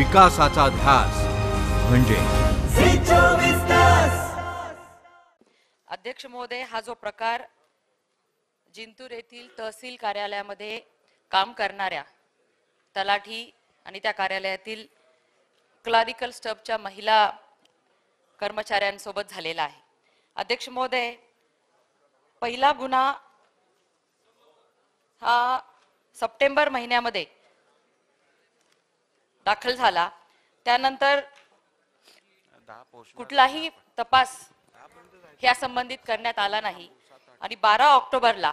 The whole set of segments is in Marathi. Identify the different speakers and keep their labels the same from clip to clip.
Speaker 1: विकासाचा ध्यास म्हणजे अध्यक्ष महोदय हा जो प्रकार जिंतूर येथील तहसील कार्यालयामध्ये काम करणाऱ्या तलाठी आणि त्या कार्यालयातील क्लारिकल स्टफच्या महिला कर्मचाऱ्यांसोबत झालेला आहे अध्यक्ष महोदय पहिला गुन्हा हा सप्टेंबर महिन्यामध्ये दाखल झाला त्यानंतर कुठलाही तपास ह्या संबंधित करण्यात आला नाही आणि बारा ऑक्टोबरला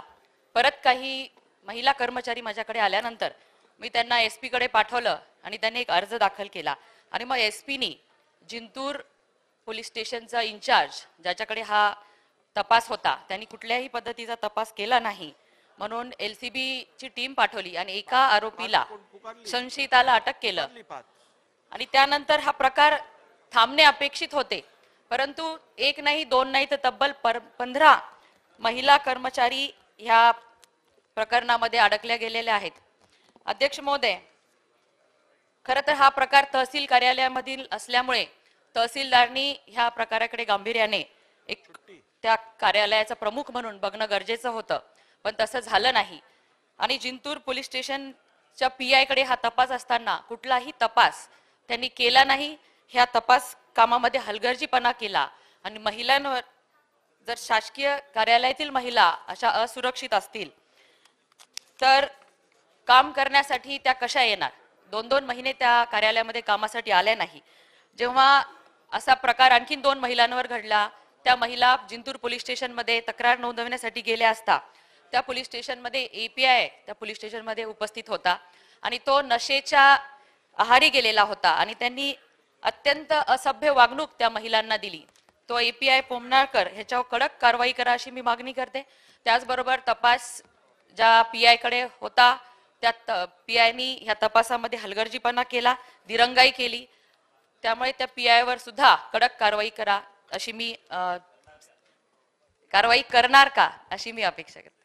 Speaker 1: परत काही महिला कर्मचारी माझ्याकडे आल्यानंतर मी त्यांना एस पीकडे पाठवलं आणि त्यांनी एक अर्ज दाखल केला आणि मग एस पीनी जिंतूर पोलीस स्टेशनचा इन्चार्ज ज्याच्याकडे हा तपास होता त्यांनी कुठल्याही पद्धतीचा तपास केला नाही म्हणून एलसीबी ची टीम पाठवली आणि एका आरोपीला संशयिताला अटक केलं आणि त्यानंतर हा प्रकार थांबणे अपेक्षित होते परंतु एक नाही दोन नाही तर तब्बल पंधरा महिला कर्मचारी ह्या प्रकरणामध्ये अडकल्या गेलेल्या आहेत अध्यक्ष महोदय खर तर हा प्रकार तहसील कार्यालयामधील असल्यामुळे तहसीलदारनी ह्या प्रकाराकडे गांभीर्याने एक त्या कार्यालयाचा प्रमुख म्हणून बघणं गरजेचं होतं पण तसं झालं नाही आणि जिंतूर पोलीस स्टेशनच्या पी आयकडे हा तपास असताना कुठलाही तपास त्यांनी केला नाही ह्या तपास कामामध्ये हलगर्जीपणा केला आणि महिलांवर जर शासकीय कार्यालयातील महिला अशा असुरक्षित असतील तर काम करण्यासाठी त्या कशा येणार दोन दोन महिने त्या कार्यालयामध्ये कामासाठी आल्या नाही जेव्हा असा प्रकार आणखीन दोन महिलांवर घडला त्या महिला जिंतूर पोलीस स्टेशनमध्ये तक्रार नोंदवण्यासाठी गेल्या असता त्या पोलीस स्टेशनमध्ये एपीआय त्या पोलीस स्टेशनमध्ये उपस्थित होता आणि तो नशेच्या आहारी गेलेला होता आणि त्यांनी अत्यंत असभ्य वागणूक त्या महिलांना दिली तो एपीआय पोमनाळकर ह्याच्यावर कडक कारवाई करा अशी मी मागणी करते त्याचबरोबर तपास ज्या पी कडे होता त्या पी आयनी ह्या तपासामध्ये हलगर्जीपणा केला दिरंगाई केली त्यामुळे त्या पी वर सुद्धा कडक कारवाई करा अशी मी कारवाई करणार का अशी मी अपेक्षा करते